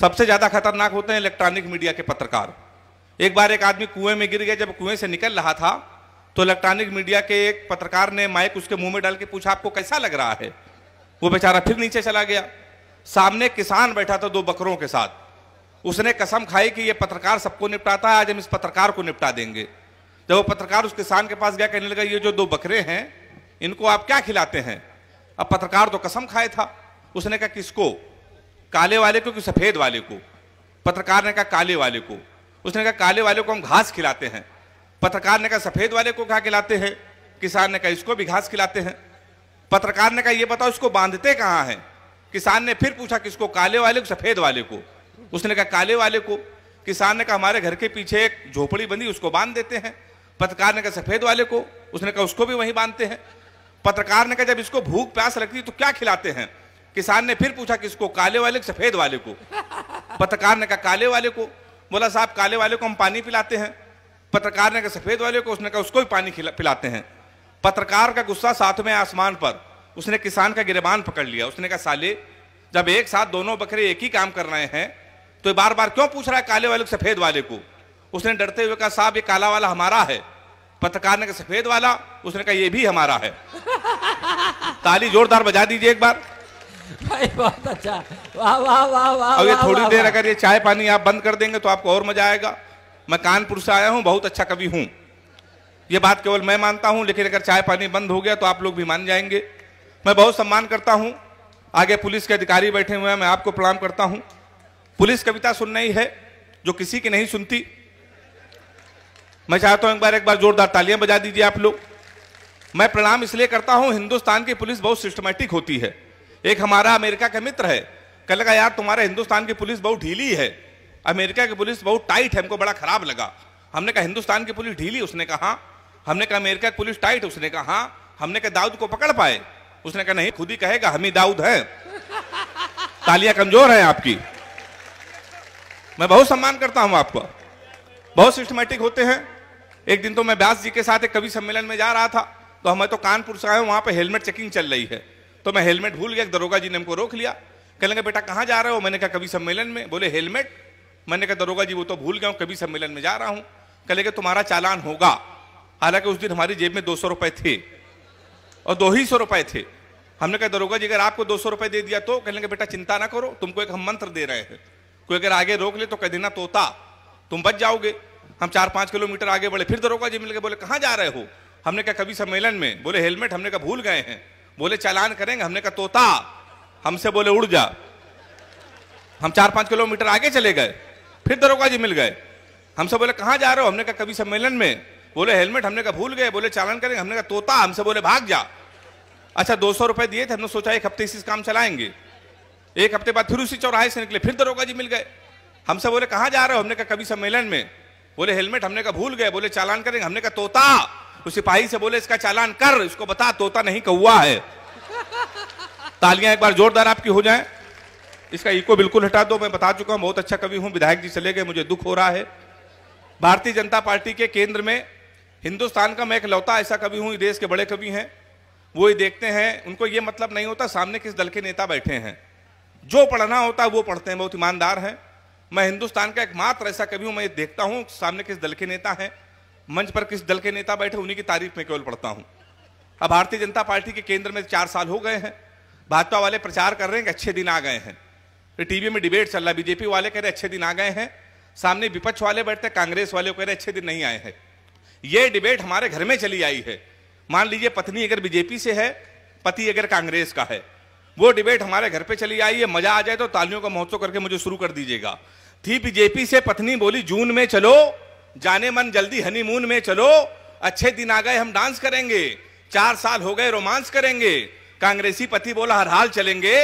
सबसे ज़्यादा खतरनाक होते हैं इलेक्ट्रॉनिक मीडिया के पत्रकार एक बार एक आदमी कुएं में गिर गया जब कुएं से निकल रहा था तो इलेक्ट्रॉनिक मीडिया के एक पत्रकार ने माइक उसके मुंह में डाल के पूछा आपको कैसा लग रहा है वो बेचारा फिर नीचे चला गया सामने किसान बैठा था दो बकरों के साथ उसने कसम खाई कि ये पत्रकार सबको निपटाता है आज हम इस पत्रकार को निपटा देंगे जब वो पत्रकार उस किसान के पास गया कहने लगा ये जो दो बकरे हैं इनको आप क्या खिलाते हैं अब पत्रकार तो कसम खाए था उसने कहा किसको काले वाले को कि सफेद वाले को पत्रकार ने कहा काले वाले को उसने कहा काले वाले को हम घास खिलाते हैं पत्रकार ने कहा सफेद वाले को कहा खिलाते हैं किसान ने कहा इसको भी घास खिलाते हैं पत्रकार ने कहा यह बताओ इसको बांधते कहाँ हैं किसान ने फिर पूछा किसको काले वाले को सफेद वाले को उसने कहा काले वाले को किसान ने कहा हमारे घर के पीछे एक झोपड़ी बंदी उसको बांध देते हैं पत्रकार ने कहा सफेद वाले को उसने कहा उसको भी वहीं बांधते हैं पत्रकार ने कहा जब इसको भूख प्यास लगती है तो क्या खिलाते हैं किसान ने फिर पूछा किसको काले वाले सफेद वाले को पत्रकार ने कहा काले वाले को बोला साहब काले वाले को हम पानी पिलाते हैं पत्रकार ने कहा सफेद वाले को उसने कहा उसको भी पानी पिलाते हैं पत्रकार का गुस्सा साथ में आसमान पर उसने किसान का गिरबान पकड़ लिया उसने कहा साले जब एक साथ दोनों बकरे एक ही काम कर रहे हैं तो बार बार क्यों पूछ रहा है काले वाले को सफेद वाले को उसने डरते हुए कहा साहब ये काला वाला हमारा है पत्रकार ने कहा सफेद वाला उसने कहा ये भी हमारा है ताली जोरदार बजा दीजिए एक बार भाई बहुत अच्छा वाह वाह वाह वाह अगर थोड़ी देर अगर ये चाय पानी आप बंद कर देंगे तो आपको और मजा आएगा मैं कानपुर से आया हूँ बहुत अच्छा कवि हूँ ये बात केवल मैं मानता हूँ लेकिन अगर चाय पानी बंद हो गया तो आप लोग भी मान जाएंगे मैं बहुत सम्मान करता हूँ आगे पुलिस के अधिकारी बैठे हुए हैं मैं आपको प्रणाम करता हूँ पुलिस कविता सुन रही है जो किसी की नहीं सुनती मैं चाहता हूँ एक बार एक बार जोरदार तालियां बजा दीजिए आप लोग मैं प्रणाम इसलिए करता हूँ हिंदुस्तान की पुलिस बहुत सिस्टमेटिक होती है एक हमारा अमेरिका का मित्र है कह लगा यार तुम्हारा हिंदुस्तान की पुलिस बहुत ढीली है अमेरिका की पुलिस बहुत टाइट है हमको बड़ा खराब लगा हमने कहा हिंदुस्तान की पुलिस ढीली उसने कहा हाँ। हमने कहा अमेरिका की पुलिस टाइट उसने कहा हाँ। हमने कहा दाऊद को पकड़ पाए उसने कहा नहीं खुद ही कहेगा हम ही दाऊद हैं तालियां कमजोर हैं आपकी मैं बहुत सम्मान करता हूं आपका बहुत सिस्टमेटिक होते हैं एक दिन तो मैं ब्यास जी के साथ एक कवि सम्मेलन में जा रहा था तो हमें तो कानपुर से आए वहां पर हेलमेट चेकिंग चल रही है तो मैं हेलमेट भूल गया दरोगा जी ने हमको रोक लिया कहने लगे बेटा कहाँ जा रहे हो मैंने कहा कभी सम्मेलन में बोले हेलमेट मैंने कहा दरोगा जी वो तो भूल गया हूँ कभी सम्मेलन में जा रहा हूँ कहने लगे तुम्हारा चालान होगा हालांकि उस दिन हमारी जेब में दो सौ रुपये थे और दो ही सौ रुपये थे हमने कहा दरोगा जी अगर आपको दो सौ रुपये दे दिया तो कहने लगे बेटा चिंता ना करो तुमको एक हम मंत्र दे रहे हैं कोई अगर आगे रोक ले तो कह देना तोता तुम बच जाओगे हम चार पाँच किलोमीटर आगे बढ़े फिर दरोगा जी गए बोले कहाँ जा रहे हो हमने कहा कभी सम्मेलन में बोले हेलमेट हमने कहा भूल गए हैं बोले चालान करेंगे हमने कहा तोता हमसे बोले उड़ जा हम चार पांच किलोमीटर आगे चले गए फिर दरोगा जी मिल गए हमसे बोले कहाँ जा रहे हो हमने कहा कभी सम्मेलन में बोले हेलमेट हमने कहा भूल गए बोले चालान करेंगे हमने कहा तोता हमसे बोले भाग जा अच्छा दो सौ दिए थे हमने सोचा एक हफ्ते इसी काम चलाएंगे एक हफ्ते बाद फिर उसी चौराहे से निकले फिर दरोगा जी मिल गए हमसे बोले कहाँ जा रहे हो हमने कहा कभी सम्मेलन में बोले हेलमेट हमने कहा भूल गए बोले चालान करेंगे हमने कहा तोता उस सिपाही से बोले इसका चालान कर इसको बता तोता नहीं कौआ है तालियां एक बार जोरदार आपकी हो जाए इसका इको बिल्कुल हटा दो मैं बता चुका हूं बहुत अच्छा कवि हूं विधायक जी चले गए मुझे दुख हो रहा है भारतीय जनता पार्टी के केंद्र में हिंदुस्तान का मैं एक लौता ऐसा कवि हूं देश के बड़े कवि हैं वो ये देखते हैं उनको ये मतलब नहीं होता सामने किस दल के नेता बैठे हैं जो पढ़ना होता है वो पढ़ते हैं बहुत ईमानदार हैं मैं हिंदुस्तान का एकमात्र ऐसा कवि हूँ मैं ये देखता हूं सामने किस दल के नेता हैं मंच पर किस दल के नेता बैठे उन्हीं की तारीफ में केवल पढ़ता हूं अब भारतीय जनता पार्टी के केंद्र में चार साल हो गए हैं भाजपा वाले प्रचार कर रहे हैं कि अच्छे दिन आ गए हैं तो टीवी में डिबेट चल रहा है बीजेपी वाले कह रहे अच्छे दिन आ गए हैं सामने विपक्ष वाले बैठते कांग्रेस वाले कह रहे अच्छे दिन नहीं आए हैं ये डिबेट हमारे घर में चली आई है मान लीजिए पत्नी अगर बीजेपी से है पति अगर कांग्रेस का है वो डिबेट हमारे घर पे चली आई है मजा आ जाए तो तालियों का महोत्सव करके मुझे शुरू कर दीजिएगा थी बीजेपी से पत्नी बोली जून में चलो जाने मन जल्दी हनीमून में चलो अच्छे दिन आ गए हम डांस करेंगे चार साल हो गए रोमांस करेंगे कांग्रेसी पति बोला हर हाल चलेंगे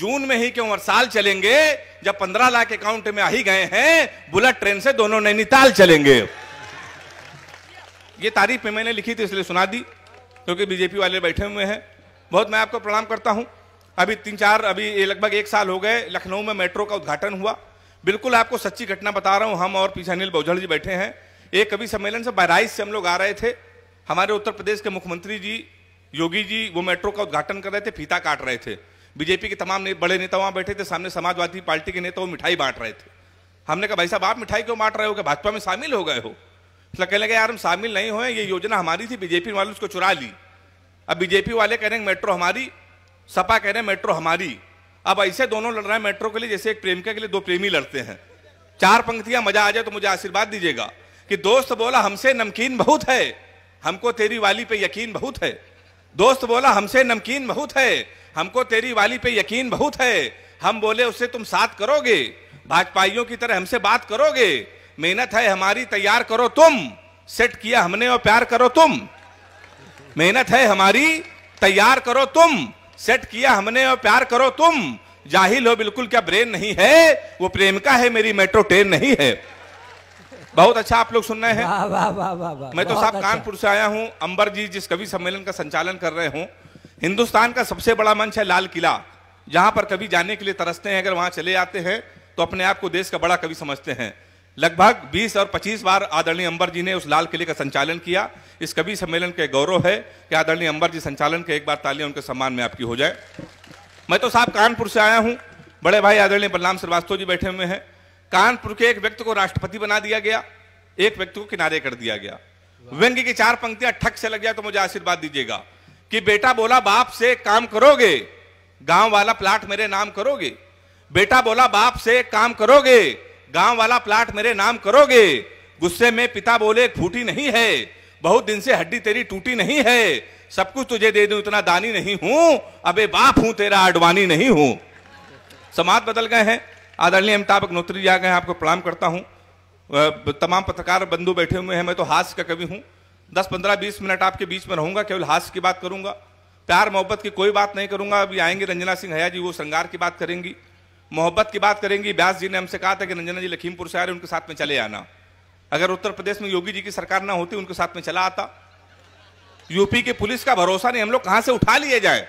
जून में ही क्यों हर साल चलेंगे जब पंद्रह लाख अकाउंट में आ ही गए हैं बुलेट ट्रेन से दोनों नैनीताल चलेंगे ये तारीफ मैंने लिखी थी इसलिए सुना दी क्योंकि बीजेपी वाले बैठे हुए हैं बहुत मैं आपको प्रणाम करता हूं अभी तीन चार अभी लगभग एक साल हो गए लखनऊ में मेट्रो का उद्घाटन हुआ बिल्कुल आपको सच्ची घटना बता रहा हूँ हम और पीछे अनिल बहुजल जी बैठे हैं एक कवि सम्मेलन से बहराइच से हम लोग आ रहे थे हमारे उत्तर प्रदेश के मुख्यमंत्री जी योगी जी वो मेट्रो का उद्घाटन कर रहे थे फीता काट रहे थे बीजेपी के तमाम ने, बड़े नेता वहाँ बैठे थे सामने समाजवादी पार्टी के नेता वो मिठाई बांट रहे थे हमने कहा भाई साहब आप मिठाई क्यों बांट रहे हो क्या भाजपा में शामिल हो गए हो इसलिए कहने लगे यार हम शामिल नहीं हुए ये योजना हमारी थी बीजेपी वाले उसको चुरा ली अब बीजेपी वाले कह रहे हैं मेट्रो हमारी सपा कह रहे हैं मेट्रो हमारी अब ऐसे दोनों लड़ रहे हैं मेट्रो के लिए जैसे एक प्रेमिका के लिए दो प्रेमी लड़ते हैं चार पंक्तियां मजा आ जाए तो मुझे आशीर्वाद दीजिएगा कि दोस्त बोला हमसे नमकीन बहुत है हमको तेरी वाली पे यकीन बहुत है दोस्त बोला हमसे नमकीन बहुत है हमको तेरी वाली पे यकीन बहुत है हम बोले उससे तुम साथ करोगे भाजपाइयों की तरह हमसे बात करोगे मेहनत है हमारी तैयार करो तुम सेट किया हमने और प्यार करो तुम मेहनत है हमारी तैयार करो तुम सेट किया हमने और प्यार करो तुम जाहिल हो बिल्कुल क्या ब्रेन नहीं है वो प्रेम का है मेरी मेट्रो ट्रेन नहीं है बहुत अच्छा आप लोग सुन रहे हैं मैं तो साहब अच्छा। कानपुर से आया हूँ अंबर जी जिस कवि सम्मेलन का संचालन कर रहे हूँ हिंदुस्तान का सबसे बड़ा मंच है लाल किला जहां पर कभी जाने के लिए तरसते हैं अगर वहां चले जाते हैं तो अपने आप को देश का बड़ा कवि समझते हैं लगभग 20 और 25 बार आदरणीय अंबर जी ने उस लाल किले का संचालन किया इस कवि सम्मेलन के गौरव है कि आदरणीय अंबर जी संचालन के एक बार तालियां उनके सम्मान में आपकी हो जाए मैं तो साहब कानपुर से आया हूँ बड़े भाई आदरणीय बलराम श्रीवास्तव जी बैठे हुए हैं कानपुर के एक व्यक्ति को राष्ट्रपति बना दिया गया एक व्यक्ति को किनारे कर दिया गया व्यंग की चार पंक्तियां ठक से लग गया तो मुझे आशीर्वाद दीजिएगा कि बेटा बोला बाप से काम करोगे गांव वाला प्लाट मेरे नाम करोगे बेटा बोला बाप से काम करोगे गांव वाला प्लाट मेरे नाम करोगे गुस्से में पिता बोले फूटी नहीं है बहुत दिन से हड्डी तेरी टूटी नहीं है सब कुछ तुझे दे दू इतना दानी नहीं हूं अबे बाप हूं तेरा अडवानी नहीं हूं समाज बदल गए हैं आदरणीय अमिताभ अग्नोत्री जी आ गए आपको प्रणाम करता हूं तमाम पत्रकार बंधु बैठे हुए हैं मैं तो हास्य का कवि हूं दस पंद्रह बीस मिनट आपके बीच में रहूंगा केवल हास्य की बात करूंगा प्यार मोहब्बत की कोई बात नहीं करूंगा अभी आएंगे रंजना सिंह हया जी वो श्रृंगार की बात करेंगी मोहब्बत की बात करेंगी ब्यास जी ने हमसे कहा था कि रंजना जी लखीमपुर से आ रहे उनके साथ में चले आना अगर उत्तर प्रदेश में योगी जी की सरकार ना होती उनके साथ में चला आता यूपी की पुलिस का भरोसा नहीं हम लोग कहां से उठा लिए जाए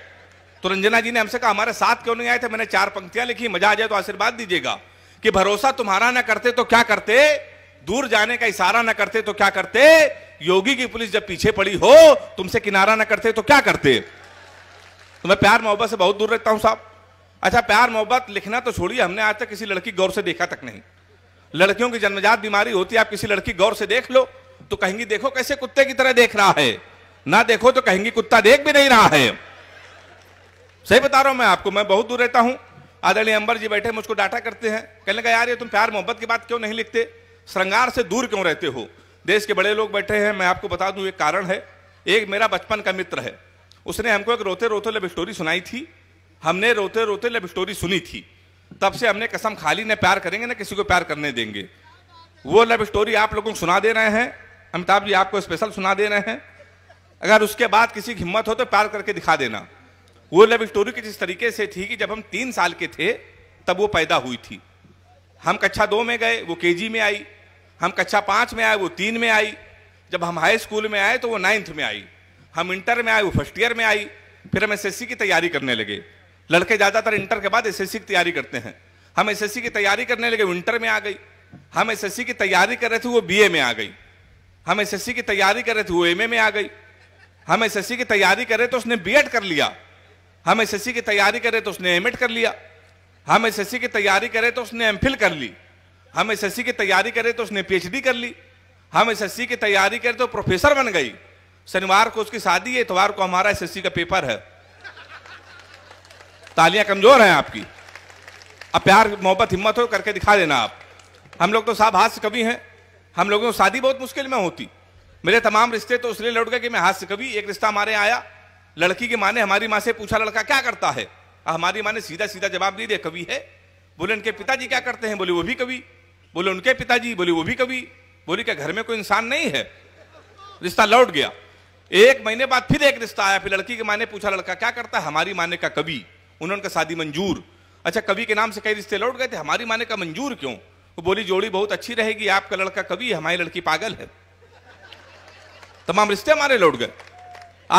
तो रंजना जी ने हमसे कहा हमारे साथ क्यों नहीं आए थे मैंने चार पंक्तियां लिखी मजा आ जाए तो आशीर्वाद दीजिएगा कि भरोसा तुम्हारा ना करते तो क्या करते दूर जाने का इशारा ना करते तो क्या करते योगी की पुलिस जब पीछे पड़ी हो तुमसे किनारा ना करते तो क्या करते तो मैं प्यार मोहब्बत से बहुत दूर रहता हूं साहब अच्छा प्यार मोहब्बत लिखना तो छोड़िए हमने आज तक किसी लड़की गौर से देखा तक नहीं लड़कियों की जन्मजात बीमारी होती है आप किसी लड़की गौर से देख लो तो कहेंगी देखो कैसे कुत्ते की तरह देख रहा है ना देखो तो कहेंगी कुत्ता देख भी नहीं रहा है सही बता रहा हूं मैं आपको मैं बहुत दूर रहता हूं आदरणीय अंबर जी बैठे मुझको डाटा करते हैं कहने का यार ये तुम प्यार मोहब्बत की बात क्यों नहीं लिखते श्रृंगार से दूर क्यों रहते हो देश के बड़े लोग बैठे हैं मैं आपको बता दूं एक कारण है एक मेरा बचपन का मित्र है उसने हमको एक रोते रोते लव स्टोरी सुनाई थी हमने रोते रोते लव स्टोरी सुनी थी तब से हमने कसम खाली न प्यार करेंगे ना किसी को प्यार करने देंगे वो लव स्टोरी आप लोगों को सुना दे रहे हैं अमिताभ जी आपको स्पेशल सुना दे रहे हैं अगर उसके बाद किसी की हिम्मत हो तो प्यार करके दिखा देना वो लव स्टोरी की जिस तरीके से थी कि जब हम तीन साल के थे तब वो पैदा हुई थी हम कक्षा दो में गए वो के में आई हम कक्षा पाँच में आए वो तीन में आई जब हम हाई स्कूल में आए तो वो नाइन्थ में आई हम इंटर में आए वो फर्स्ट ईयर में आई फिर हम एस की तैयारी करने लगे लड़के ज़्यादातर इंटर के बाद एसएससी की तैयारी करते हैं हम एसएससी की तैयारी करने लगे इंटर में आ गई हम एसएससी की तैयारी कर रहे थे वो बीए में आ गई हम एसएससी की तैयारी कर रहे थे वो एमए में आ गई हम एसएससी की तैयारी कर रहे तो उसने बीएड कर लिया हम एसएससी की तैयारी कर रहे तो उसने एमएड कर लिया हम एसएससी की तैयारी कर रहे तो उसने एमफिल कर ली हम एसएससी की तैयारी कर रहे तो उसने पीएचडी कर ली हम एसएससी की तैयारी करे तो प्रोफेसर बन गई शनिवार को उसकी शादी है इतवार को हमारा एसएससी का पेपर है तालियां कमजोर हैं आपकी अब प्यार मोहब्बत हिम्मत हो करके दिखा देना आप हम लोग तो साहब हाथ से कभी हैं हम लोगों को शादी बहुत मुश्किल में होती मेरे तमाम रिश्ते तो इसलिए लौट गए कि मैं हाथ से कभी एक रिश्ता हमारे आया लड़की की माँ ने हमारी माँ से पूछा लड़का क्या करता है हमारी माँ ने सीधा सीधा जवाब दे दिया कवि है बोले उनके पिताजी क्या करते हैं बोले वो भी कवि बोले उनके पिताजी बोले वो भी कवि बोली क्या घर में कोई इंसान नहीं है रिश्ता लौट गया एक महीने बाद फिर एक रिश्ता आया फिर लड़की की माँ ने पूछा लड़का क्या करता है हमारी माँ ने कहा कवि उन्होंने कहा शादी मंजूर अच्छा कवि के नाम से कई रिश्ते लौट गए थे हमारी माने का मंजूर क्यों वो बोली जोड़ी बहुत अच्छी रहेगी आपका लड़का कवि हमारी लड़की पागल है तमाम रिश्ते हमारे लौट गए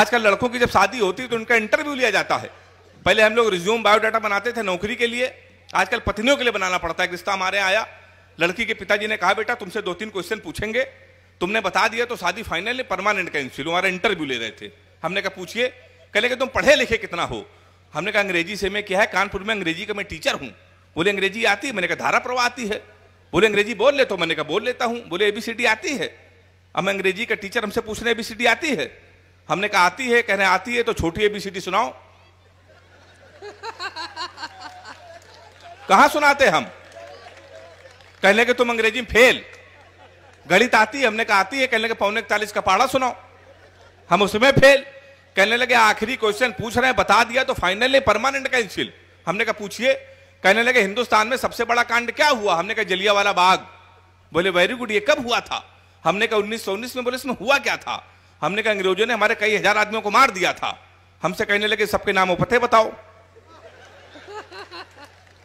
आजकल लड़कों की जब शादी होती है तो उनका इंटरव्यू लिया जाता है पहले हम लोग रिज्यूम बायोडाटा बनाते थे नौकरी के लिए आजकल पत्नियों के लिए बनाना पड़ता है रिश्ता हमारे आया लड़की के पिताजी ने कहा बेटा तुमसे दो तीन क्वेश्चन पूछेंगे तुमने बता दिया तो शादी फाइनल परमानेंट कैंसिल हमारा इंटरव्यू ले रहे थे हमने कहा पूछिए कहले कि तुम पढ़े लिखे कितना हो हमने कहा अंग्रेजी से मैं क्या है कानपुर में अंग्रेजी का मैं टीचर हूँ बोले अंग्रेजी आती है मैंने कहा धारा प्रवाह आती है बोले अंग्रेजी बोल ले तो मैंने कहा बोल लेता हूँ बोले डी आती है हम अंग्रेजी का टीचर हमसे पूछ रहे एबीसीडी आती है हमने कहा आती है कह रहे आती है तो छोटी एबीसीडी सुनाओ कहा सुनाते हम कहने के तुम अंग्रेजी में फेल गणित आती है हमने कहा आती है कहने के पौने इकतालीस का पाड़ा सुनाओ हम उसमें फेल कहने लगे आखिरी क्वेश्चन पूछ रहे हैं बता दिया तो फाइनल परमानेंट काउंसिल हमने कहा पूछिए कहने लगे हिंदुस्तान में सबसे बड़ा कांड क्या हुआ हमने कहा जलिया वाला बाग बोले वेरी गुड ये कब हुआ था हमने कहा उन्नीस सौ उन्नीस में बोले इसमें हुआ क्या था हमने कहा अंग्रेजों ने हमारे कई हजार आदमियों को मार दिया था हमसे कहने लगे सबके नाम पते बताओ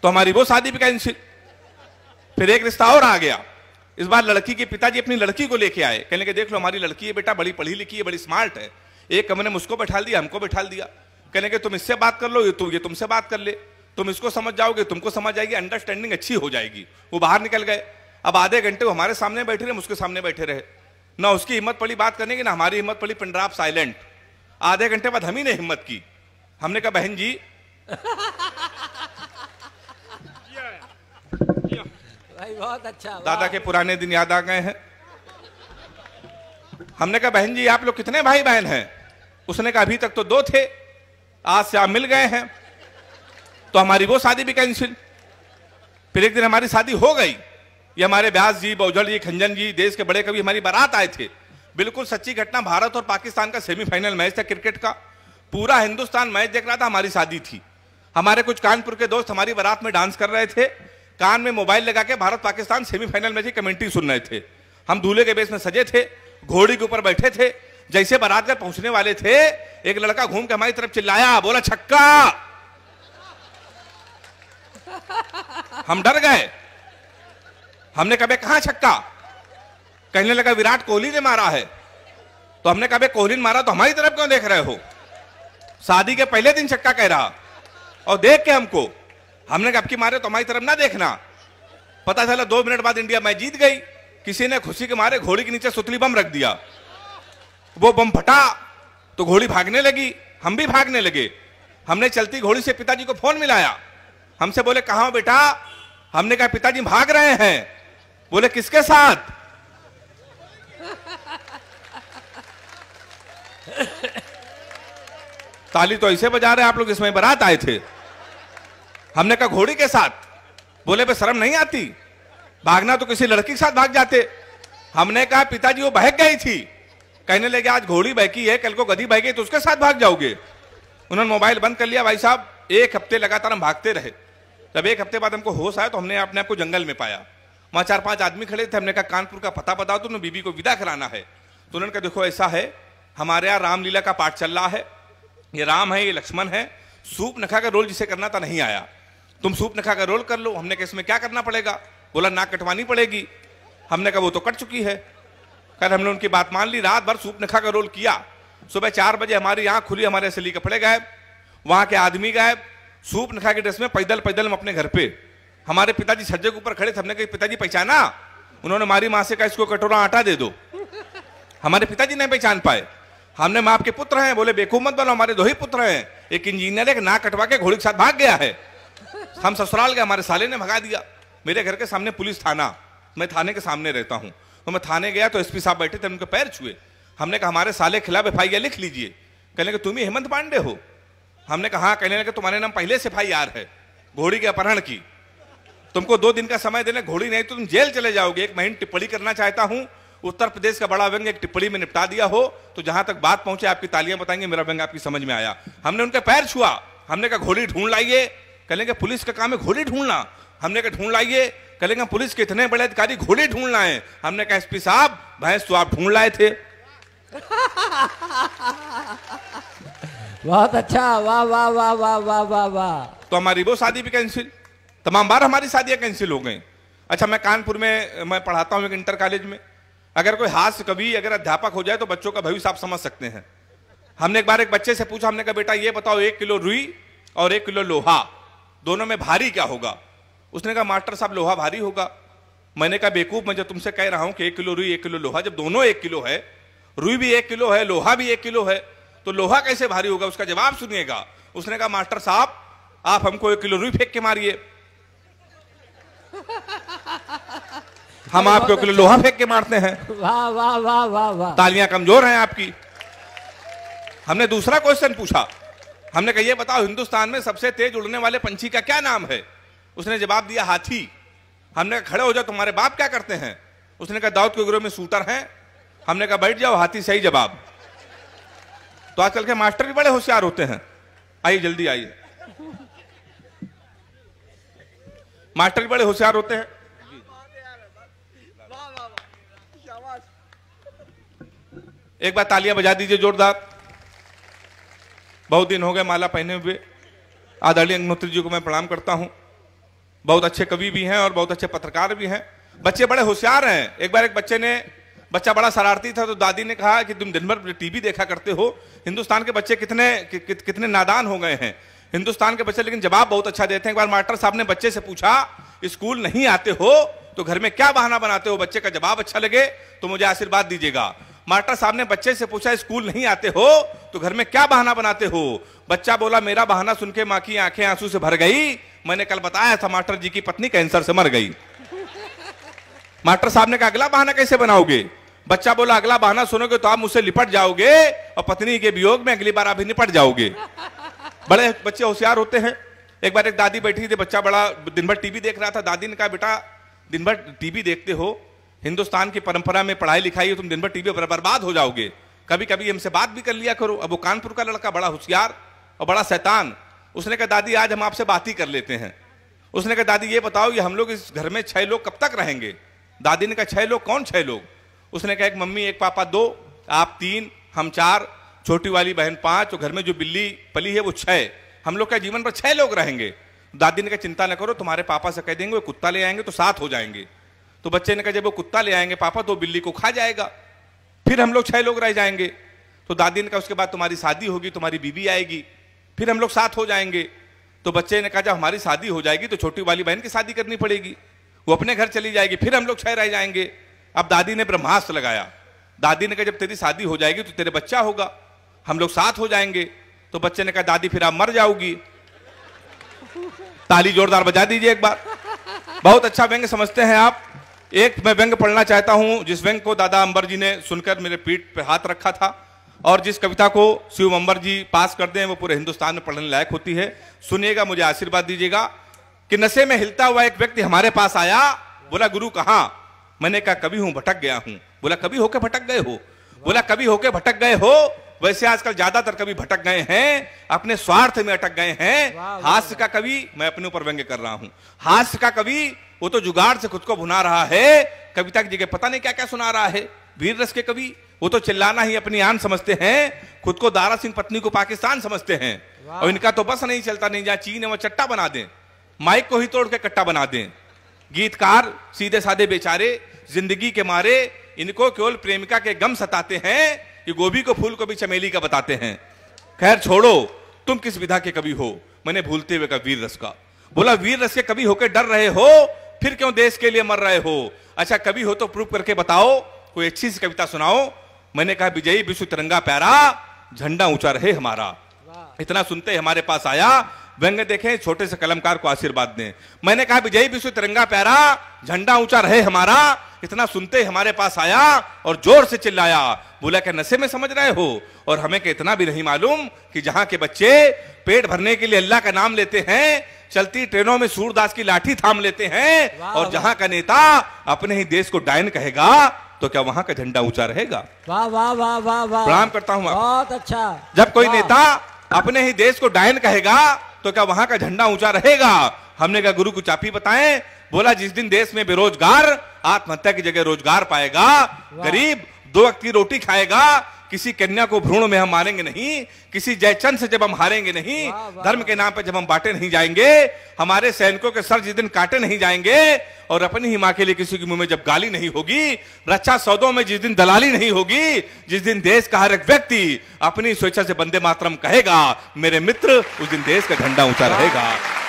तो हमारी वो शादी भी कैंसिल फिर एक रिश्ता और आ गया इस बार लड़की के पिताजी अपनी लड़की को लेके आए कहने लगे देख लो हमारी लड़की है बेटा बड़ी पढ़ी लिखी है बड़ी स्मार्ट है एक कमरे में उसको बैठा दिया हमको बैठा दिया कहने के तुम इससे बात कर लो ये तुम ये तुमसे बात कर ले तुम इसको समझ जाओगे तुमको समझ आएगी अंडरस्टैंडिंग अच्छी हो जाएगी वो बाहर निकल गए अब आधे घंटे वो हमारे सामने बैठे रहे उसके सामने बैठे रहे ना उसकी हिम्मत पड़ी बात करने की ना हमारी हिम्मत पड़ी पिंडराब साइलेंट आधे घंटे बाद हम ही ने हिम्मत की हमने कहा बहन जी भाई बहुत अच्छा दादा के पुराने दिन याद आ गए हैं हमने कहा बहन जी आप लोग कितने भाई बहन हैं उसने कहा अभी तक तो दो थे आज से आप मिल गए हैं तो हमारी वो शादी भी कैंसिल फिर एक दिन हमारी शादी हो गई ये हमारे ब्यास जी बौजल जी खंजन जी देश के बड़े कवि हमारी बारात आए थे बिल्कुल सच्ची घटना भारत और पाकिस्तान का सेमीफाइनल मैच था क्रिकेट का पूरा हिंदुस्तान मैच देख रहा था हमारी शादी थी हमारे कुछ कानपुर के दोस्त हमारी बारात में डांस कर रहे थे कान में मोबाइल लगा के भारत पाकिस्तान सेमीफाइनल मैच की कमेंट्री सुन रहे थे हम दूल्हे के बेस में सजे थे घोड़ी के ऊपर बैठे थे जैसे बारात घर पहुंचने वाले थे एक लड़का घूम के हमारी तरफ चिल्लाया बोला छक्का हम डर गए हमने कभी कहा छक्का कहने लगा विराट कोहली ने मारा है तो हमने कहा कोहली ने मारा तो हमारी तरफ क्यों देख रहे हो शादी के पहले दिन छक्का कह रहा और देख के हमको हमने कहा आपकी मारे तो हमारी तरफ ना देखना पता चला दो मिनट बाद इंडिया मैच जीत गई किसी ने खुशी के मारे घोड़ी के नीचे सुतली बम रख दिया वो बम फटा तो घोड़ी भागने लगी हम भी भागने लगे हमने चलती घोड़ी से पिताजी को फोन मिलाया हमसे बोले कहा बेटा हमने कहा पिताजी भाग रहे हैं बोले किसके साथ ताली तो ऐसे बजा रहे आप लोग इसमें बरात आए थे हमने कहा घोड़ी के साथ बोले पे शर्म नहीं आती भागना तो किसी लड़की के साथ भाग जाते हमने कहा पिताजी वो बहक गई थी कहने लगे आज घोड़ी बहकी है कल को गधी बहकी तो उसके साथ भाग जाओगे उन्होंने मोबाइल बंद कर लिया भाई साहब एक हफ्ते लगातार हम भागते रहे जब एक हफ्ते बाद हमको होश आया तो हमने अपने आपको जंगल में पाया वहाँ चार पांच आदमी खड़े थे हमने कहा कानपुर का पता बताओ तुमने बीबी को विदा कराना है तो उन्होंने कहा देखो ऐसा है हमारे यहाँ रामलीला का पाठ चल रहा है ये राम है ये लक्ष्मण है सूप नखा का रोल जिसे करना था नहीं आया तुम सूप नखा का रोल कर लो हमने कहा इसमें क्या करना पड़ेगा बोला नाक कटवानी पड़ेगी हमने कहा वो तो कट चुकी है खैर हमने उनकी बात मान ली रात भर सूप नखा का रोल किया सुबह चार बजे हमारी यहाँ खुली हमारे असली कपड़े गायब वहाँ के आदमी गायब सूप नखा के ड्रेस में पैदल पैदल हम अपने घर पे हमारे पिताजी छज्जे के ऊपर खड़े थे हमने कहा पिताजी पहचाना उन्होंने हमारी माँ से कहा इसको कटोरा आटा दे दो हमारे पिताजी नहीं पहचान पाए हमने माँ के पुत्र हैं बोले बेकूमत मत बनो हमारे दो ही पुत्र हैं एक इंजीनियर एक नाक कटवा के घोड़ी के साथ भाग गया है हम ससुराल गए हमारे साले ने भगा दिया मेरे घर के सामने पुलिस थाना मैं थाने के सामने रहता हूँ तो मैं थाने गया तो एसपी साहब बैठे थे उनके पैर छुए हमने कहा हमारे साले खिलाफ एफ लिख लीजिए कहने लगे तुम ही हेमंत पांडे हो हमने कहा हाँ, कहने लगे तुम्हारे नाम पहले से एफ है घोड़ी के अपहरण की तुमको दो दिन का समय देने घोड़ी नहीं तो तुम जेल चले जाओगे एक महीने टिप्पणी करना चाहता हूं उत्तर प्रदेश का बड़ा व्यंग एक टिप्पणी में निपटा दिया हो तो जहां तक बात पहुंचे आपकी तालियां बताएंगे मेरा व्यंग आपकी समझ में आया हमने उनके पैर छुआ हमने कहा घोड़ी ढूंढ लाइए कहेंगे पुलिस का काम है घोड़ी ढूंढना हमने कहा ढूंढ लाइए कहेंगे पुलिस के इतने बड़े अधिकारी घोड़े ढूंढ लाए हमने कहा एसपी साहब भैंस तो आप ढूंढ लाए थे बहुत अच्छा वाह वाह वाह वाह वाह वाह वाह तो हमारी वो शादी भी कैंसिल तमाम बार हमारी शादियां कैंसिल हो गई अच्छा मैं कानपुर में मैं पढ़ाता हूँ एक इंटर कॉलेज में अगर कोई हास्य कवि अगर अध्यापक हो जाए तो बच्चों का भविष्य आप समझ सकते हैं हमने एक बार एक बच्चे से पूछा हमने कहा बेटा ये बताओ एक किलो रुई और एक किलो लोहा दोनों में भारी क्या होगा उसने कहा मास्टर साहब लोहा भारी होगा मैंने कहा बेकूफ मैं जब तुमसे कह रहा हूं कि एक किलो रुई एक किलो लोहा जब दोनों एक किलो है रुई भी एक किलो है लोहा भी एक किलो है तो लोहा कैसे भारी होगा उसका जवाब सुनिएगा उसने कहा मास्टर साहब आप हमको एक किलो रुई फेंक के मारिए हम आपको एक किलो लोहा अच्छा। फेंक के मारते हैं वाह वाह वाह वाह वाह तालियां कमजोर हैं आपकी हमने दूसरा क्वेश्चन पूछा हमने कहा ये बताओ हिंदुस्तान में सबसे तेज उड़ने वाले पंछी का क्या नाम है उसने जवाब दिया हाथी हमने कहा खड़े हो जाओ तुम्हारे बाप क्या करते हैं उसने कहा दाऊद के गिरोह में सूटर हैं हमने कहा बैठ जाओ हाथी सही जवाब तो आजकल के मास्टर भी बड़े होशियार होते हैं आइए जल्दी आइए मास्टर भी बड़े होशियार होते हैं एक बार तालियां बजा दीजिए जोरदार बहुत दिन हो गए माला पहने हुए आदरणीय अग्नोत्री जी को मैं प्रणाम करता हूं बहुत अच्छे कवि भी हैं और बहुत अच्छे पत्रकार भी हैं बच्चे बड़े होशियार हैं एक बार एक बच्चे ने बच्चा बड़ा शरारती था तो दादी ने कहा कि तुम दिन भर टीवी देखा करते हो हिंदुस्तान के बच्चे कितने कि, कि, कितने नादान हो गए हैं हिंदुस्तान के बच्चे लेकिन जवाब बहुत अच्छा देते हैं एक बार मास्टर साहब ने बच्चे से पूछा स्कूल नहीं आते हो तो घर में क्या बहाना बनाते हो बच्चे का जवाब अच्छा लगे तो मुझे आशीर्वाद दीजिएगा मास्टर साहब ने बच्चे से पूछा स्कूल नहीं आते हो तो घर में क्या बहाना बनाते हो बच्चा बोला मेरा बहाना सुन के माँ की आंखें आंसू से भर गई मैंने कल बताया था मास्टर जी की पत्नी कैंसर से मर गई मास्टर साहब ने कहा अगला बहाना कैसे बनाओगे बच्चा बोला अगला बहाना सुनोगे तो आप मुझसे लिपट जाओगे और पत्नी के वियोग में अगली बार आप निपट जाओगे बड़े बच्चे होशियार होते हैं एक बार एक दादी बैठी थी बच्चा बड़ा दिन भर टीवी देख रहा था दादी ने कहा बेटा दिन भर टीवी देखते हो हिंदुस्तान की परंपरा में पढ़ाई लिखाई हो तुम दिन भर टीवी पर बर्बाद हो जाओगे कभी कभी हमसे बात भी कर लिया करो अब वो कानपुर का लड़का बड़ा होशियार और बड़ा शैतान उसने कहा दादी आज हम आपसे बात ही कर लेते हैं उसने कहा दादी ये बताओ कि हम लोग इस घर में छह लोग कब तक रहेंगे दादी ने कहा छह लोग कौन छह लोग उसने कहा एक मम्मी एक पापा दो आप तीन हम चार छोटी वाली बहन पांच और घर में जो बिल्ली पली है वो छह हम लोग का जीवन पर छह लोग रहेंगे दादी ने कहा चिंता ना करो तुम्हारे पापा से कह देंगे वो कुत्ता ले आएंगे तो साथ हो जाएंगे तो बच्चे ने कहा जब वो कुत्ता ले आएंगे पापा तो बिल्ली को खा जाएगा फिर हम लोग छह लोग रह जाएंगे तो दादी ने कहा उसके बाद तुम्हारी शादी होगी तुम्हारी बीबी आएगी फिर हम लोग साथ हो जाएंगे तो बच्चे ने कहा जब हमारी शादी हो जाएगी तो छोटी वाली बहन की शादी करनी पड़ेगी वो अपने घर चली जाएगी फिर हम लोग छह रह जाएंगे अब दादी ने ब्रह्मास्त्र लगाया दादी ने कहा जब तेरी शादी हो जाएगी तो तेरे बच्चा होगा हम लोग साथ हो जाएंगे तो बच्चे ने कहा दादी फिर आप मर जाओगी ताली जोरदार बजा दीजिए एक बार बहुत अच्छा व्यंग समझते हैं आप एक मैं व्यंग पढ़ना चाहता हूं जिस व्यंग को दादा अंबर जी ने सुनकर मेरे पीठ पे हाथ रखा था और जिस कविता को शिव अंबर जी पास करते हैं वो पूरे हिंदुस्तान में पढ़ने लायक होती है सुनिएगा मुझे आशीर्वाद दीजिएगा कि नशे में हिलता हुआ एक व्यक्ति हमारे पास आया बोला गुरु कहा मैंने कहा कभी हूं भटक गया हूं बोला कभी होके भटक गए हो बोला कभी होके भटक गए हो वैसे आजकल ज्यादातर कभी भटक गए हैं अपने स्वार्थ में अटक गए हैं हास्य का कवि मैं अपने ऊपर व्यंग्य कर रहा हूं हास्य का कवि वो तो जुगाड़ से खुद को भुना रहा है कविता की जगह पता नहीं क्या क्या सुना रहा है वीर रस के कवि वो तो चिल्लाना ही अपनी आन समझते हैं खुद को दारा सिंह पत्नी को पाकिस्तान समझते हैं और इनका तो बस नहीं चलता नहीं जहाँ चीन है वह चट्टा बना दें माइक को ही तोड़ के कट्टा बना दें गीतकार सीधे साधे बेचारे जिंदगी के मारे इनको केवल प्रेमिका के गम सताते हैं कि गोभी को फूल को भी चमेली का बताते हैं खैर छोड़ो तुम किस विधा के कभी हो मैंने भूलते हुए कहा वीर रस का बोला वीर रस के कभी होकर डर रहे हो फिर क्यों देश के लिए मर रहे हो अच्छा कभी हो तो प्रूफ करके बताओ कोई अच्छी सी कविता सुनाओ मैंने कहा विजयी विश्व तिरंगा प्यारा झंडा ऊंचा रहे हमारा इतना सुनते हमारे पास आया व्यंग देखें छोटे से कलमकार को आशीर्वाद दें मैंने कहा विजयी विश्व तिरंगा प्यारा झंडा ऊंचा रहे हमारा इतना सुनते हमारे पास आया और जोर से चिल्लाया बोला क्या नशे में समझ रहे हो और हमें के इतना भी नहीं मालूम कि जहां के बच्चे पेट भरने के लिए अल्लाह का नाम लेते हैं चलती ट्रेनों में सूरदास की लाठी थाम लेते हैं और जहां का नेता अपने ही देश को डायन कहेगा तो क्या वहां का झंडा ऊंचा रहेगा वाह वाह वाह वाह वाह प्रणाम करता हूँ बहुत अच्छा जब कोई नेता अपने ही देश को डायन कहेगा तो क्या वहाँ का झंडा ऊंचा रहेगा हमने कहा गुरु को चापी बताए बोला जिस दिन देश में बेरोजगार आत्महत्या की जगह रोजगार पाएगा गरीब दो वक्त की रोटी खाएगा किसी कन्या को भ्रूण में हम मारेंगे नहीं किसी जयचंद से जब हम हारेंगे नहीं धर्म के नाम पर जब हम बांटे नहीं जाएंगे हमारे सैनिकों के सर जिस दिन काटे नहीं जाएंगे और अपनी ही माँ के लिए किसी के मुंह में जब गाली नहीं होगी रक्षा सौदों में जिस दिन दलाली नहीं होगी जिस दिन देश का हर एक व्यक्ति अपनी स्वेच्छा से बंदे मातरम कहेगा मेरे मित्र उस दिन देश का झंडा ऊंचा रहेगा